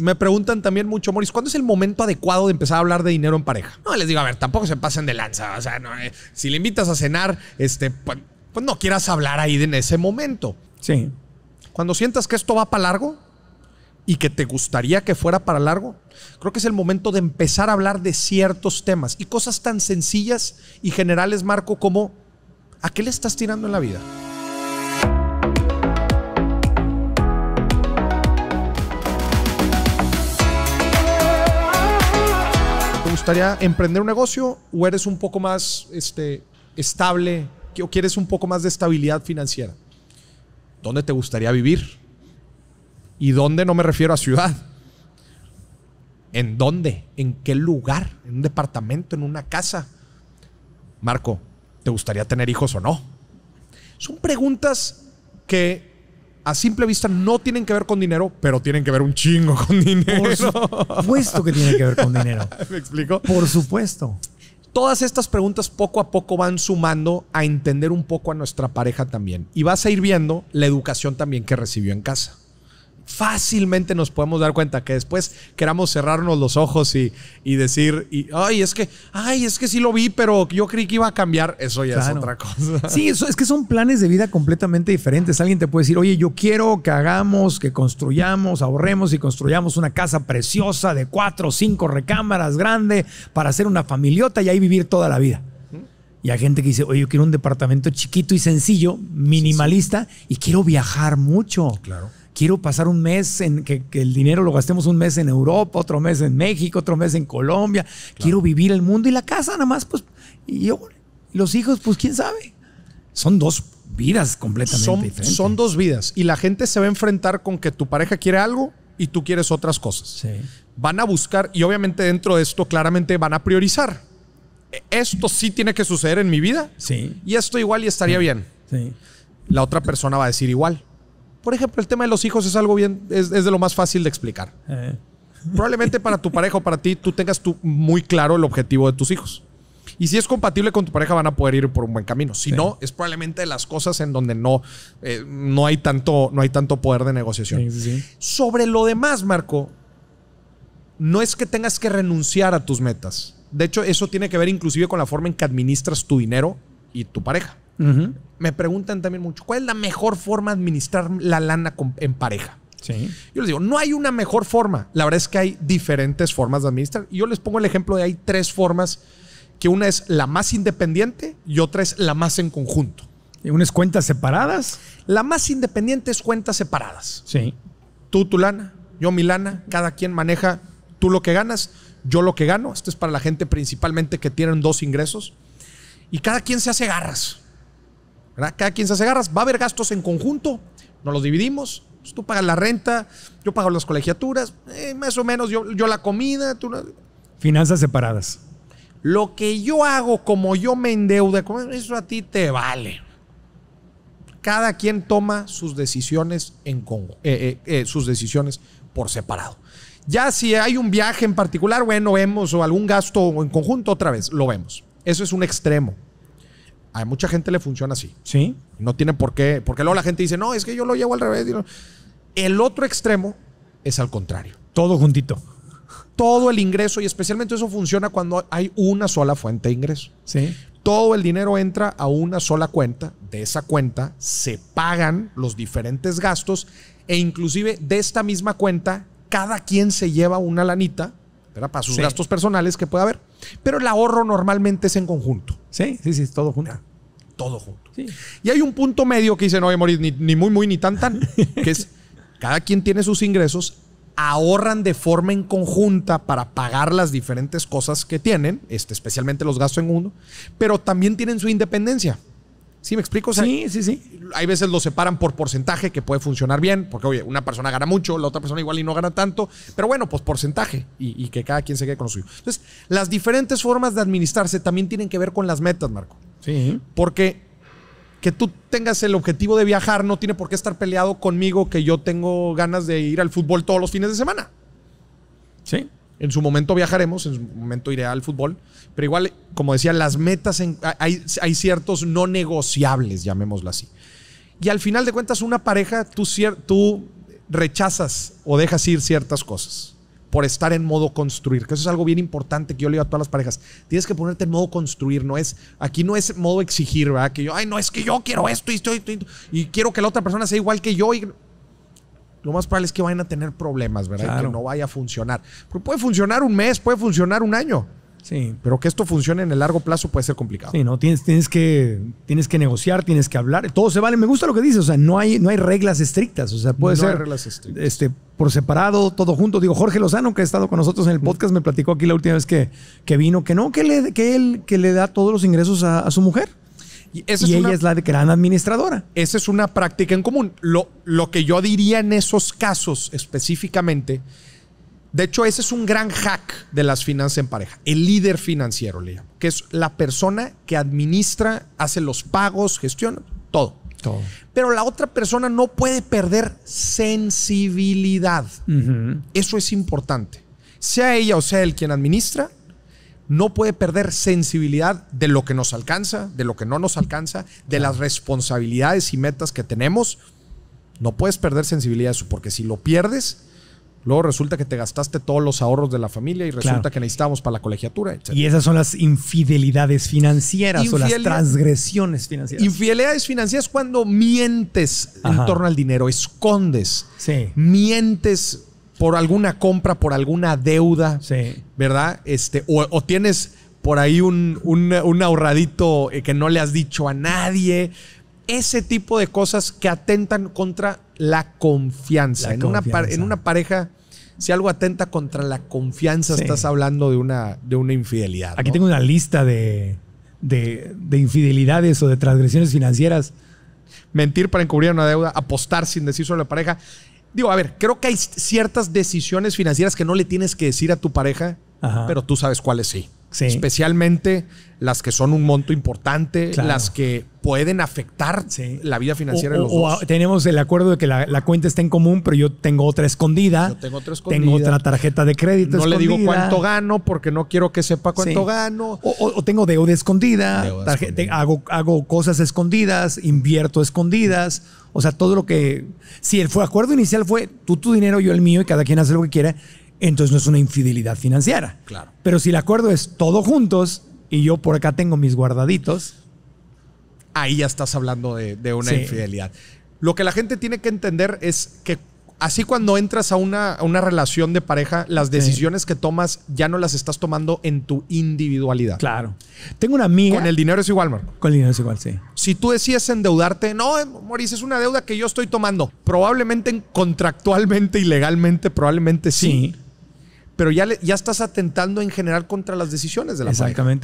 Me preguntan también mucho, Moris, ¿cuándo es el momento adecuado de empezar a hablar de dinero en pareja? No, les digo, a ver, tampoco se pasen de lanza. O sea, eh, si le invitas a cenar, este, pues, pues no quieras hablar ahí en ese momento. Sí. Cuando sientas que esto va para largo y que te gustaría que fuera para largo, creo que es el momento de empezar a hablar de ciertos temas y cosas tan sencillas y generales, Marco, como ¿a qué le estás tirando en la vida? ¿Te gustaría emprender un negocio o eres un poco más este, estable o quieres un poco más de estabilidad financiera? ¿Dónde te gustaría vivir? ¿Y dónde no me refiero a ciudad? ¿En dónde? ¿En qué lugar? ¿En un departamento? ¿En una casa? Marco, ¿te gustaría tener hijos o no? Son preguntas que a simple vista no tienen que ver con dinero, pero tienen que ver un chingo con dinero. Por supuesto que tienen que ver con dinero. ¿Me explico? Por supuesto. Todas estas preguntas poco a poco van sumando a entender un poco a nuestra pareja también. Y vas a ir viendo la educación también que recibió en casa fácilmente nos podemos dar cuenta que después queramos cerrarnos los ojos y, decir, y, ay, es que, ay, es que sí lo vi, pero yo creí que iba a cambiar. Eso ya es otra cosa. Sí, eso, es que son planes de vida completamente diferentes. Alguien te puede decir, oye, yo quiero que hagamos, que construyamos, ahorremos y construyamos una casa preciosa de cuatro o cinco recámaras grande para hacer una familiota y ahí vivir toda la vida. Y hay gente que dice, oye, yo quiero un departamento chiquito y sencillo, minimalista, y quiero viajar mucho. Claro quiero pasar un mes en que, el dinero lo gastemos un mes en Europa, otro mes en México, otro mes en Colombia, quiero vivir el mundo y la casa nada más, pues, y yo, los hijos, pues quién sabe. Son dos vidas completamente diferentes. Son dos vidas y la gente se va a enfrentar con que tu pareja quiere algo y tú quieres otras cosas. Sí. Van a buscar y obviamente dentro de esto claramente van a priorizar. E, esto sí tiene que suceder en mi vida. Sí. Y esto igual y estaría bien. Sí. La otra persona va a decir igual. Por ejemplo, el tema de los hijos es algo bien, es, de lo más fácil de explicar. Eh. Probablemente para tu pareja o para ti, tú tengas muy claro el objetivo de tus hijos. Y si es compatible con tu pareja, van a poder ir por un buen camino. Si no, es probablemente de las cosas en donde no, eh, no, hay, tanto, no hay tanto poder de negociación. Sobre lo demás, Marco, no es que tengas que renunciar a tus metas. De hecho, eso tiene que ver inclusive con la forma en que administras tu dinero y tu pareja. Me preguntan también mucho, ¿cuál es la mejor forma de administrar la lana en pareja? Yo les digo, no hay una mejor forma. La verdad es que hay diferentes formas de administrar. Yo les pongo el ejemplo de hay tres formas, que una es la más independiente y otra es la más en conjunto. ¿Y unas cuentas separadas? La más independiente es cuentas separadas. Sí. Tú tu lana, yo mi lana, cada quien maneja tú lo que ganas, yo lo que gano. Esto es para la gente principalmente que tienen dos ingresos. Y cada quien se hace garras. Cada quien se hace garras. Va a haber gastos en conjunto, nos los dividimos. Pues, tú pagas la renta, yo pago las colegiaturas, eh, más o menos yo, la comida. Finanzas separadas. Lo que yo hago, como yo me endeudo, eso a ti te vale. Cada quien toma sus decisiones, en eh, eh, sus decisiones por separado. Ya si hay un viaje en particular, bueno, vemos o algún gasto en conjunto otra vez, lo vemos. Eso es un extremo. A mucha gente le funciona así. Sí. No tiene por qué. Porque luego la gente dice, no, es que yo lo llevo al revés. El otro extremo es al contrario. Todo juntito. Todo el ingreso, y especialmente eso funciona cuando hay una sola fuente de ingreso. Sí. Todo el dinero entra a una sola cuenta. De esa cuenta se pagan los diferentes gastos e inclusive de esta misma cuenta cada quien se lleva una lanita para sus gastos personales que pueda haber. Pero el ahorro normalmente es en conjunto. Sí, sí, sí, todo junto. Todo junto. Y hay un punto medio que dice, no, morir ni, muy, muy, ni tan, tan, que es, cada quien tiene sus ingresos, ahorran de forma en conjunta para pagar las diferentes cosas que tienen, este, especialmente los gastos en uno, pero también tienen su independencia. ¿Sí me explico? sí, sí, sí. Hay veces lo separan por porcentaje, que puede funcionar bien, porque oye, una persona gana mucho, la otra persona igual y no gana tanto, pero bueno, pues porcentaje y, que cada quien se quede con lo suyo. Entonces, las diferentes formas de administrarse también tienen que ver con las metas, Marco. Sí. Porque que tú tengas el objetivo de viajar no tiene por qué estar peleado conmigo que yo tengo ganas de ir al fútbol todos los fines de semana. Sí. En su momento viajaremos, en su momento iré al fútbol, pero igual, como decía, las metas, hay, ciertos no negociables, llamémoslo así. Y al final de cuentas, una pareja, tú, rechazas o dejas ir ciertas cosas por estar en modo construir, que eso es algo bien importante que yo le digo a todas las parejas. Tienes que ponerte en modo construir, no es, aquí no es modo exigir, ¿verdad? Que yo, ay, no, es que yo quiero esto y esto, y, y quiero que la otra persona sea igual que yo. Y, lo más probable es que vayan a tener problemas, ¿verdad? que no vaya a funcionar. puede funcionar un mes, puede funcionar un año. Sí. Pero que esto funcione en el largo plazo puede ser complicado. Sí, no, tienes, que, tienes que negociar, tienes que hablar. Todo se vale. Me gusta lo que dices, o sea, no hay, no hay reglas estrictas. O sea, puede no ser. Hay reglas estrictas. Este, por separado, todo junto. Digo, Jorge Lozano, que ha estado con nosotros en el podcast, me platicó aquí la última vez que, que vino que no, que, le, que él que le da todos los ingresos a su mujer. Y, ella es la de gran administradora. Esa es una práctica en común. Lo, lo que yo diría en esos casos específicamente, de hecho ese es un gran hack de las finanzas en pareja, el líder financiero, le llamo, que es la persona que administra, hace los pagos, gestiona todo. Todo. Pero la otra persona no puede perder sensibilidad. Eso es importante. Sea ella o sea él quien administra, no puede perder sensibilidad de lo que nos alcanza, de lo que no nos alcanza, de las responsabilidades y metas que tenemos. No puedes perder sensibilidad de eso, porque si lo pierdes, Luego resulta que te gastaste todos los ahorros de la familia y resulta que necesitábamos para la colegiatura. Y esas son las infidelidades financieras o las transgresiones financieras. Infidelidades financieras cuando mientes en torno al dinero, escondes, mientes por alguna compra, por alguna deuda, sí. ¿verdad? Este, o, tienes por ahí un, ahorradito eh, que no le has dicho a nadie. Ese tipo de cosas que atentan contra la confianza. en, Una en una pareja, si algo atenta contra la confianza, estás hablando de una, de una infidelidad. Aquí tengo una lista de, de, de, infidelidades o de transgresiones financieras. Mentir para encubrir una deuda, apostar sin decir sobre la pareja. Digo, a ver, creo que hay ciertas decisiones financieras que no le tienes que decir a tu pareja, pero tú sabes cuáles sí. Especialmente las que son un monto importante, las que pueden afectar la vida financiera de los tenemos el acuerdo de que la, cuenta está en común, pero yo tengo otra escondida. tengo otra tarjeta de crédito. No le digo cuánto gano porque no quiero que sepa cuánto gano. O, tengo deuda escondida. Hago, hago cosas escondidas, invierto escondidas. O sea, todo lo que. Si el acuerdo inicial fue tú tu dinero, yo el mío y cada quien hace lo que quiera entonces no es una infidelidad financiera. Claro. Pero si el acuerdo es todo juntos y yo por acá tengo mis guardaditos. Ahí ya estás hablando de, una infidelidad. Lo que la gente tiene que entender es que así cuando entras a una, una relación de pareja, las decisiones que tomas ya no las estás tomando en tu individualidad. Claro. Tengo una amiga. Con el dinero es igual, Marco. Con el dinero es igual, sí. Si tú decides endeudarte, no, eh, Moris, es una deuda que yo estoy tomando. Probablemente contractualmente y legalmente, probablemente sí. sí pero ya, ya estás atentando en general contra las decisiones de la Exactamente.